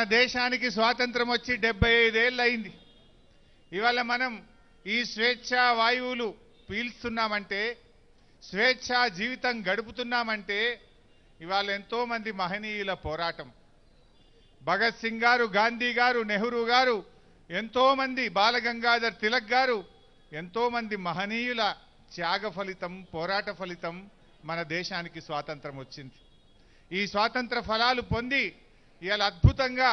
మన దేశానికి స్వాతంత్రం వచ్చి డెబ్బై ఐదేళ్ళు అయింది ఇవాళ మనం ఈ స్వేచ్ఛ వాయువులు పీల్స్తున్నామంటే స్వేచ్ఛ జీవితం గడుపుతున్నామంటే ఇవాళ ఎంతోమంది మహనీయుల పోరాటం భగత్ సింగ్ గారు గాంధీ గారు నెహ్రూ గారు ఎంతోమంది బాలగంగాధర్ తిలక్ గారు ఎంతోమంది మహనీయుల త్యాగ ఫలితం పోరాట ఫలితం మన దేశానికి స్వాతంత్రం వచ్చింది ఈ స్వాతంత్ర ఫలాలు పొంది ఇవాళ అద్భుతంగా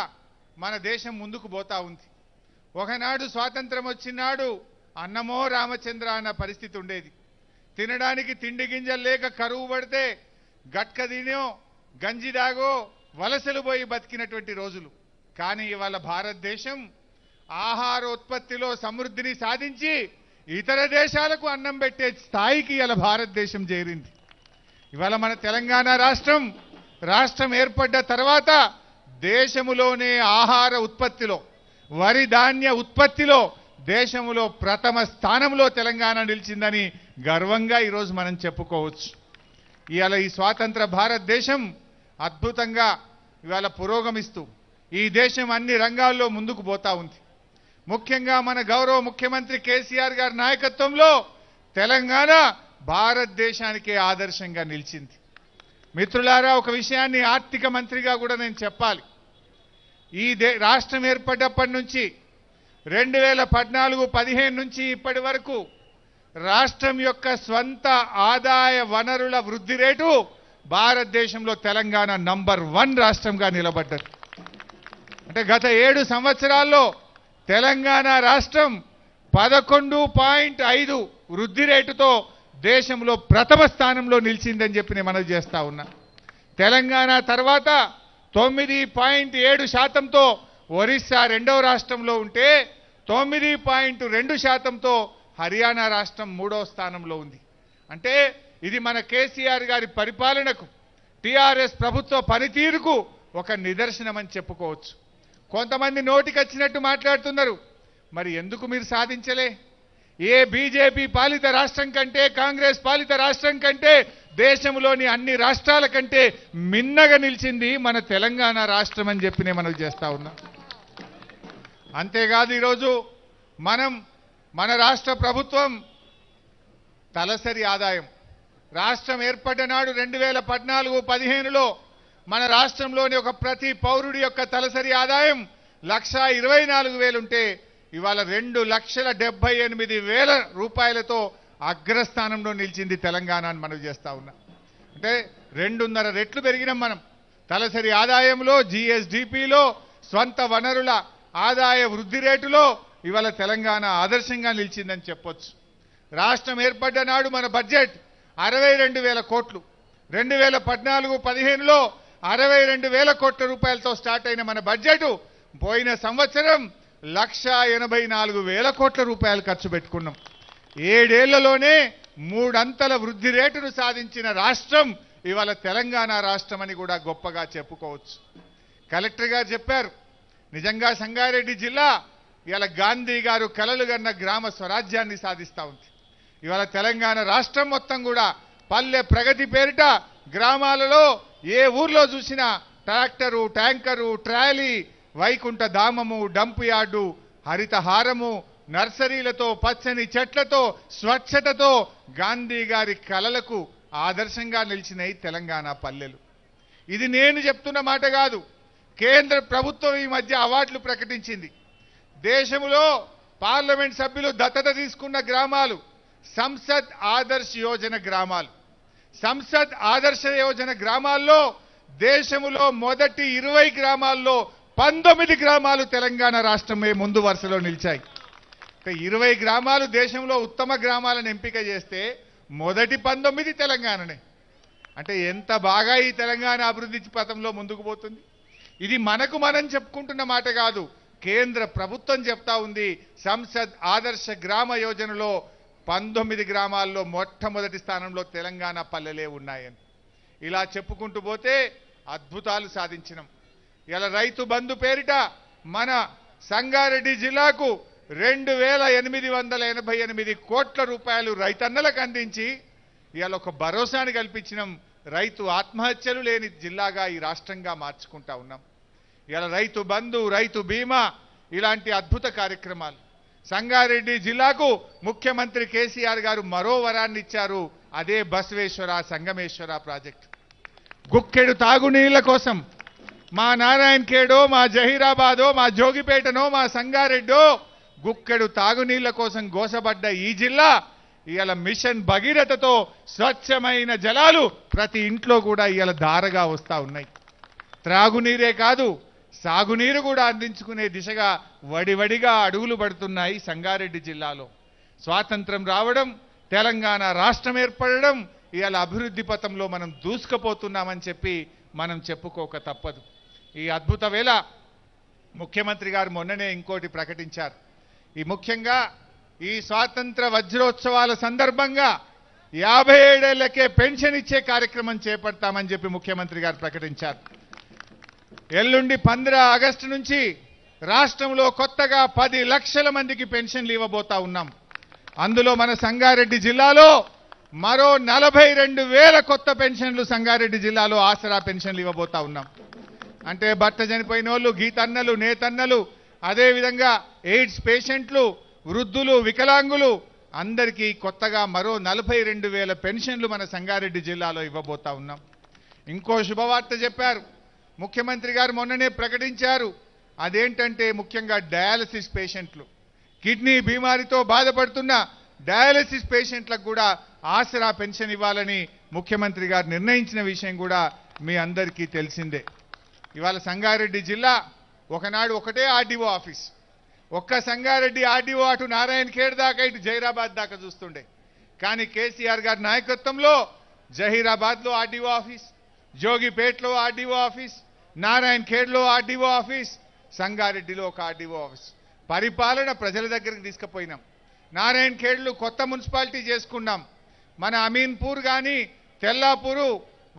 మన దేశం ముందుకు పోతా ఉంది ఒకనాడు స్వాతంత్రం వచ్చినాడు అన్నమో రామచంద్ర అన్న పరిస్థితి ఉండేది తినడానికి తిండి గింజలు లేక కరువు పడితే గట్క తినో గంజిదాగో వలసలు పోయి బతికినటువంటి రోజులు కానీ ఇవాళ భారతదేశం ఆహారోత్పత్తిలో సమృద్ధిని సాధించి ఇతర దేశాలకు అన్నం పెట్టే స్థాయికి ఇవాళ భారతదేశం చేరింది ఇవాళ మన తెలంగాణ రాష్ట్రం రాష్ట్రం ఏర్పడ్డ తర్వాత దేశములోనే ఆహార ఉత్పత్తిలో వరి ధాన్య ఉత్పత్తిలో దేశంలో ప్రథమ స్థానంలో తెలంగాణ నిలిచిందని గర్వంగా ఈరోజు మనం చెప్పుకోవచ్చు ఇవాళ ఈ స్వాతంత్ర భారతదేశం అద్భుతంగా ఇవాళ పురోగమిస్తూ ఈ దేశం అన్ని రంగాల్లో ముందుకు పోతా ఉంది ముఖ్యంగా మన గౌరవ ముఖ్యమంత్రి కేసీఆర్ గారి నాయకత్వంలో తెలంగాణ భారతదేశానికే ఆదర్శంగా నిలిచింది మిత్రులారా ఒక విషయాన్ని ఆర్థిక మంత్రిగా కూడా నేను చెప్పాలి ఈ రాష్ట్రం ఏర్పడ్డప్పటి నుంచి రెండు వేల పద్నాలుగు పదిహేను నుంచి ఇప్పటి వరకు రాష్ట్రం యొక్క స్వంత ఆదాయ వనరుల వృద్ధి రేటు భారతదేశంలో తెలంగాణ నంబర్ వన్ రాష్ట్రంగా నిలబడ్డది అంటే గత ఏడు సంవత్సరాల్లో తెలంగాణ రాష్ట్రం పదకొండు పాయింట్ ఐదు వృద్ధి రేటుతో దేశంలో ప్రథమ స్థానంలో నిలిచిందని చెప్పి నేను మనవి చేస్తా ఉన్నా తెలంగాణ తర్వాత తొమ్మిది పాయింట్ ఏడు శాతంతో ఒరిస్సా రెండవ రాష్ట్రంలో ఉంటే తొమ్మిది పాయింట్ రెండు శాతంతో హర్యానా రాష్ట్రం మూడవ స్థానంలో ఉంది అంటే ఇది మన కేసీఆర్ గారి పరిపాలనకు టీఆర్ఎస్ ప్రభుత్వ పనితీరుకు ఒక నిదర్శనం అని చెప్పుకోవచ్చు కొంతమంది నోటికి వచ్చినట్టు మాట్లాడుతున్నారు మరి ఎందుకు మీరు సాధించలే ఏ బీజేపీ పాలిత రాష్ట్రం కంటే కాంగ్రెస్ పాలిత రాష్ట్రం కంటే దేశంలోని అన్ని రాష్ట్రాల కంటే మిన్నగా నిలిచింది మన తెలంగాణ రాష్ట్రం అని చెప్పి నేను మనకు చేస్తా ఉన్నా అంతేకాదు ఈరోజు మనం మన రాష్ట్ర ప్రభుత్వం తలసరి ఆదాయం రాష్ట్రం ఏర్పడినాడు రెండు వేల పద్నాలుగు పదిహేనులో మన రాష్ట్రంలోని ఒక ప్రతి పౌరుడి యొక్క తలసరి ఆదాయం లక్షా ఇరవై నాలుగు వేలుంటే ఇవాళ రెండు లక్షల డెబ్బై ఎనిమిది వేల రూపాయలతో అగ్రస్థానంలో నిలిచింది తెలంగాణ అని మనం చేస్తా ఉన్నాం అంటే రెండున్నర రెట్లు పెరిగినాం మనం తలసరి ఆదాయంలో జిఎస్డిపిలో స్వంత వనరుల ఆదాయ వృద్ధి రేటులో ఇవాళ తెలంగాణ ఆదర్శంగా నిలిచిందని చెప్పొచ్చు రాష్ట్రం ఏర్పడ్డ నాడు మన బడ్జెట్ అరవై రెండు వేల కోట్లు రెండు వేల పద్నాలుగు పదిహేనులో అరవై రెండు వేల కోట్ల రూపాయలతో స్టార్ట్ అయిన మన బడ్జెట్ పోయిన సంవత్సరం లక్ష ఎనభై నాలుగు వేల కోట్ల రూపాయలు ఖర్చు పెట్టుకున్నాం ఏడేళ్లలోనే మూడంతల వృద్ధి రేటును సాధించిన రాష్ట్రం ఇవాళ తెలంగాణ రాష్ట్రం అని కూడా గొప్పగా చెప్పుకోవచ్చు కలెక్టర్ గారు చెప్పారు నిజంగా సంగారెడ్డి జిల్లా ఇవాళ గాంధీ గారు కలలు గన్న గ్రామ స్వరాజ్యాన్ని సాధిస్తూ ఉంది ఇవాళ తెలంగాణ రాష్ట్రం మొత్తం కూడా పల్లె ప్రగతి పేరిట గ్రామాలలో ఏ ఊర్లో చూసినా ట్రాక్టరు ట్యాంకరు ట్రాలీ వైకుంఠ ధామము డంప్ యార్డు హరితహారము నర్సరీలతో పచ్చని చెట్లతో స్వచ్ఛతతో గాంధీ గారి కలలకు ఆదర్శంగా నిలిచినాయి తెలంగాణ పల్లెలు ఇది నేను చెప్తున్న మాట కాదు కేంద్ర ప్రభుత్వం ఈ మధ్య అవార్డులు ప్రకటించింది దేశంలో పార్లమెంట్ సభ్యులు దత్తత తీసుకున్న గ్రామాలు సంసద్ ఆదర్శ యోజన గ్రామాలు సంసద్ ఆదర్శ యోజన గ్రామాల్లో దేశములో మొదటి ఇరవై గ్రామాల్లో పంతొమ్మిది గ్రామాలు తెలంగాణ రాష్ట్రమే ముందు వరుసలో నిలిచాయి ఇరవై గ్రామాలు దేశంలో ఉత్తమ గ్రామాలను ఎంపిక చేస్తే మొదటి పంతొమ్మిది తెలంగాణనే అంటే ఎంత బాగా ఈ తెలంగాణ అభివృద్ధి పథంలో ముందుకు పోతుంది ఇది మనకు మనం చెప్పుకుంటున్న మాట కాదు కేంద్ర ప్రభుత్వం చెప్తా ఉంది సంసద్ ఆదర్శ గ్రామ యోజనలో పంతొమ్మిది గ్రామాల్లో మొట్టమొదటి స్థానంలో తెలంగాణ పల్లెలే ఉన్నాయని ఇలా చెప్పుకుంటూ పోతే అద్భుతాలు సాధించినాం ఇలా రైతు బంధు పేరిట మన సంగారెడ్డి జిల్లాకు రెండు వేల ఎనిమిది వందల ఎనభై ఎనిమిది కోట్ల రూపాయలు రైతన్నలకు అందించి ఇవాళ ఒక భరోసాని కల్పించినాం రైతు ఆత్మహత్యలు లేని జిల్లాగా ఈ రాష్ట్రంగా మార్చుకుంటా ఉన్నాం ఇలా రైతు బంధు రైతు బీమా ఇలాంటి అద్భుత కార్యక్రమాలు సంగారెడ్డి జిల్లాకు ముఖ్యమంత్రి కేసీఆర్ గారు మరో వరాన్ని ఇచ్చారు అదే బసవేశ్వర సంగమేశ్వర ప్రాజెక్టు గుక్కెడు తాగునీళ్ల కోసం మా నారాయణ ఖేడో మా జహీరాబాదో మా జోగిపేటనో మా సంగారెడ్డో గుక్కెడు తాగునీళ్ల కోసం గోసబడ్డ ఈ జిల్లా ఇవాళ మిషన్ భగీరథతో స్వచ్ఛమైన జలాలు ప్రతి ఇంట్లో కూడా ఇవాళ ధారగా వస్తూ ఉన్నాయి త్రాగునీరే కాదు సాగునీరు కూడా అందించుకునే దిశగా వడివడిగా అడుగులు పడుతున్నాయి సంగారెడ్డి జిల్లాలో స్వాతంత్రం రావడం తెలంగాణ రాష్ట్రం ఏర్పడడం ఇవాళ అభివృద్ధి పథంలో మనం దూసుకుపోతున్నామని చెప్పి మనం చెప్పుకోక తప్పదు ఈ అద్భుత వేళ ముఖ్యమంత్రి గారు మొన్ననే ఇంకోటి ప్రకటించారు ఈ ముఖ్యంగా ఈ స్వాతంత్ర వజ్రోత్సవాల సందర్భంగా యాభై ఏడేళ్లకే పెన్షన్ ఇచ్చే కార్యక్రమం చేపడతామని చెప్పి ముఖ్యమంత్రి గారు ప్రకటించారు ఎల్లుండి పంద్ర ఆగస్టు నుంచి రాష్ట్రంలో కొత్తగా పది లక్షల మందికి పెన్షన్లు ఇవ్వబోతా ఉన్నాం అందులో మన సంగారెడ్డి జిల్లాలో మరో నలభై వేల కొత్త పెన్షన్లు సంగారెడ్డి జిల్లాలో ఆసరా పెన్షన్లు ఇవ్వబోతా ఉన్నాం అంటే భర్త చనిపోయిన వాళ్ళు గీతన్నలు నేతన్నలు అదేవిధంగా ఎయిడ్స్ పేషెంట్లు వృద్ధులు వికలాంగులు అందరికీ కొత్తగా మరో నలభై రెండు వేల పెన్షన్లు మన సంగారెడ్డి జిల్లాలో ఇవ్వబోతా ఉన్నాం ఇంకో శుభవార్త చెప్పారు ముఖ్యమంత్రి గారు మొన్ననే ప్రకటించారు అదేంటంటే ముఖ్యంగా డయాలసిస్ పేషెంట్లు కిడ్నీ బీమారితో బాధపడుతున్న డయాలసిస్ పేషెంట్లకు కూడా ఆసరా పెన్షన్ ఇవ్వాలని ముఖ్యమంత్రి గారు నిర్ణయించిన విషయం కూడా మీ అందరికీ తెలిసిందే ఇవాళ సంగారెడ్డి జిల్లా ఒకనాడు ఒకటే ఆర్డీఓ ఆఫీస్ ఒక్క సంగారెడ్డి ఆర్డీఓ అటు నారాయణ ఖేడ్ దాకా ఇటు జహీరాబాద్ దాకా చూస్తుండే కానీ కేసీఆర్ గారి నాయకత్వంలో జహీరాబాద్లో ఆర్డీఓ ఆఫీస్ జోగిపేట్లో ఆర్డీఓ ఆఫీస్ నారాయణ ఖేడ్లో ఆర్డీఓ ఆఫీస్ సంగారెడ్డిలో ఒక ఆర్డీఓ ఆఫీస్ పరిపాలన ప్రజల దగ్గరికి తీసుకుపోయినాం నారాయణ ఖేడ్లు కొత్త మున్సిపాలిటీ చేసుకున్నాం మన అమీన్పూర్ కానీ తెల్లాపూరు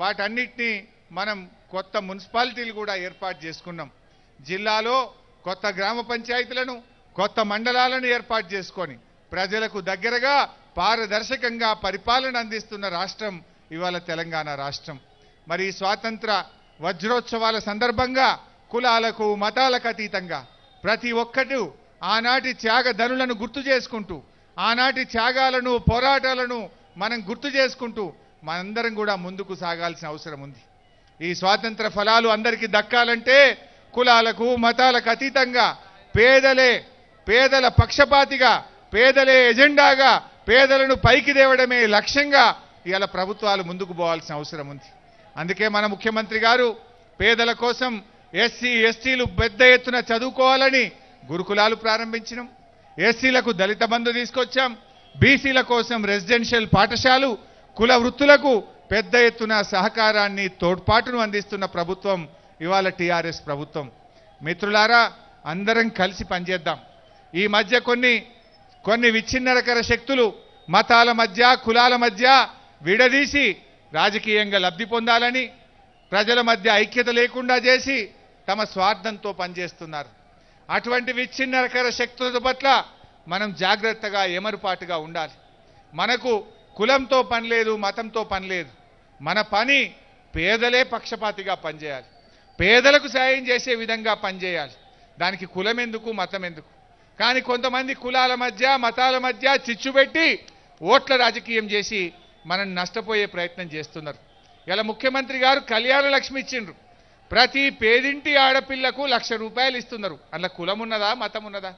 వాటన్నిటినీ మనం కొత్త మున్సిపాలిటీలు కూడా ఏర్పాటు చేసుకున్నాం జిల్లాలో కొత్త గ్రామ పంచాయతీలను కొత్త మండలాలను ఏర్పాటు చేసుకొని ప్రజలకు దగ్గరగా పారదర్శకంగా పరిపాలన అందిస్తున్న రాష్ట్రం ఇవాళ తెలంగాణ రాష్ట్రం మరి స్వాతంత్ర వజ్రోత్సవాల సందర్భంగా కులాలకు మతాలకు అతీతంగా ప్రతి ఒక్కటూ ఆనాటి త్యాగ ధనులను గుర్తు చేసుకుంటూ ఆనాటి త్యాగాలను పోరాటాలను మనం గుర్తు చేసుకుంటూ మనందరం కూడా ముందుకు సాగాల్సిన అవసరం ఉంది ఈ స్వాతంత్ర ఫలాలు అందరికీ దక్కాలంటే కులాలకు మతాలకు అతీతంగా పేదలే పేదల పక్షపాతిగా పేదలే ఎజెండాగా పేదలను పైకి తేవడమే లక్ష్యంగా ఇలా ప్రభుత్వాలు ముందుకు పోవాల్సిన అవసరం ఉంది అందుకే మన ముఖ్యమంత్రి గారు పేదల కోసం ఎస్సీ ఎస్టీలు పెద్ద ఎత్తున చదువుకోవాలని గురుకులాలు ప్రారంభించినాం ఎస్సీలకు దళిత బంధు తీసుకొచ్చాం బీసీల కోసం రెసిడెన్షియల్ పాఠశాలు కుల వృత్తులకు పెద్ద ఎత్తున సహకారాన్ని తోడ్పాటును అందిస్తున్న ప్రభుత్వం ఇవాళ టీఆర్ఎస్ ప్రభుత్వం మిత్రులారా అందరం కలిసి పనిచేద్దాం ఈ మధ్య కొన్ని కొన్ని విచ్ఛిన్నరకర శక్తులు మతాల మధ్య కులాల మధ్య విడదీసి రాజకీయంగా లబ్ధి పొందాలని ప్రజల మధ్య ఐక్యత లేకుండా చేసి తమ స్వార్థంతో పనిచేస్తున్నారు అటువంటి విచ్ఛిన్నరకర శక్తుల పట్ల మనం జాగ్రత్తగా ఎమరుపాటుగా ఉండాలి మనకు కులంతో పని లేదు మతంతో పని లేదు మన పని పేదలే పక్షపాతిగా పనిచేయాలి పేదలకు సాయం చేసే విధంగా పనిచేయాలి దానికి కులం ఎందుకు మతం ఎందుకు కానీ కొంతమంది కులాల మధ్య మతాల మధ్య చిచ్చు పెట్టి ఓట్ల రాజకీయం చేసి మనం నష్టపోయే ప్రయత్నం చేస్తున్నారు ఇలా ముఖ్యమంత్రి గారు కళ్యాణ లక్ష్మి ఇచ్చిండ్రు ప్రతి పేదింటి ఆడపిల్లకు లక్ష రూపాయలు ఇస్తున్నారు అందులో కులం ఉన్నదా మతం ఉన్నదా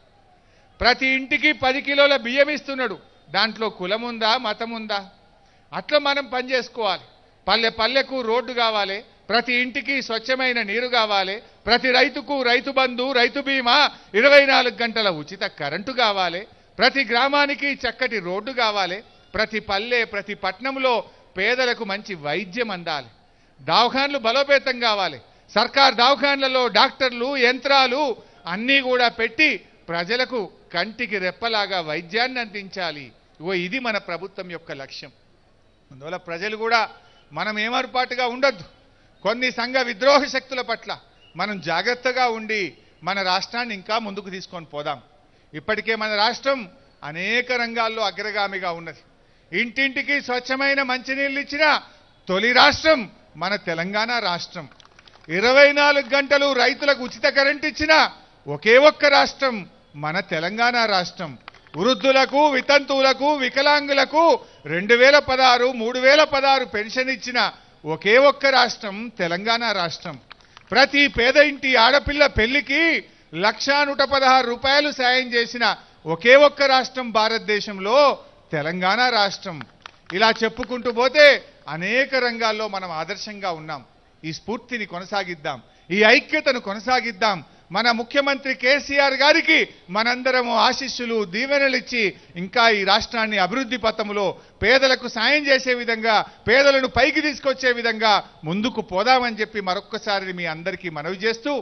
ప్రతి ఇంటికి పది కిలోల బియ్యం ఇస్తున్నాడు దాంట్లో కులం ఉందా మతం ఉందా అట్లా మనం పనిచేసుకోవాలి పల్లె పల్లెకు రోడ్డు కావాలి ప్రతి ఇంటికి స్వచ్ఛమైన నీరు కావాలి ప్రతి రైతుకు రైతు బంధు రైతు బీమా ఇరవై గంటల ఉచిత కరెంటు కావాలి ప్రతి గ్రామానికి చక్కటి రోడ్డు కావాలి ప్రతి పల్లె ప్రతి పట్టణంలో పేదలకు మంచి వైద్యం అందాలి దావఖాన్లు బలోపేతం కావాలి సర్కార్ దావఖాన్లలో డాక్టర్లు యంత్రాలు అన్నీ కూడా పెట్టి ప్రజలకు కంటికి రెప్పలాగా వైద్యాన్ని అందించాలి ఓ ఇది మన ప్రభుత్వం యొక్క లక్ష్యం అందువల్ల ప్రజలు కూడా మనం ఏమరుపాటుగా ఉండొద్దు కొన్ని సంఘ విద్రోహ శక్తుల పట్ల మనం జాగ్రత్తగా ఉండి మన రాష్ట్రాన్ని ఇంకా ముందుకు తీసుకొని పోదాం ఇప్పటికే మన రాష్ట్రం అనేక రంగాల్లో అగ్రగామిగా ఉన్నది ఇంటింటికి స్వచ్ఛమైన మంచినీళ్ళు ఇచ్చిన తొలి రాష్ట్రం మన తెలంగాణ రాష్ట్రం ఇరవై గంటలు రైతులకు ఉచిత కరెంట్ ఇచ్చిన ఒకే ఒక్క రాష్ట్రం మన తెలంగాణ రాష్ట్రం వృద్ధులకు వితంతువులకు వికలాంగులకు రెండు వేల పదహారు మూడు వేల పదహారు పెన్షన్ ఇచ్చిన ఒకే ఒక్క రాష్ట్రం తెలంగాణ రాష్ట్రం ప్రతి పేద ఇంటి ఆడపిల్ల పెళ్లికి లక్షా నూట పదహారు రూపాయలు సాయం చేసిన ఒకే ఒక్క రాష్ట్రం భారతదేశంలో తెలంగాణ రాష్ట్రం ఇలా చెప్పుకుంటూ పోతే అనేక రంగాల్లో మనం ఆదర్శంగా ఉన్నాం ఈ స్ఫూర్తిని కొనసాగిద్దాం ఈ ఐక్యతను కొనసాగిద్దాం మన ముఖ్యమంత్రి కేసీఆర్ గారికి మనందరము ఆశీస్సులు దీవెనలిచ్చి ఇంకా ఈ రాష్ట్రాన్ని అభివృద్ధి పథంలో పేదలకు సాయం చేసే విధంగా పేదలను పైకి తీసుకొచ్చే విధంగా ముందుకు పోదామని చెప్పి మరొక్కసారి మీ అందరికీ మనవి చేస్తూ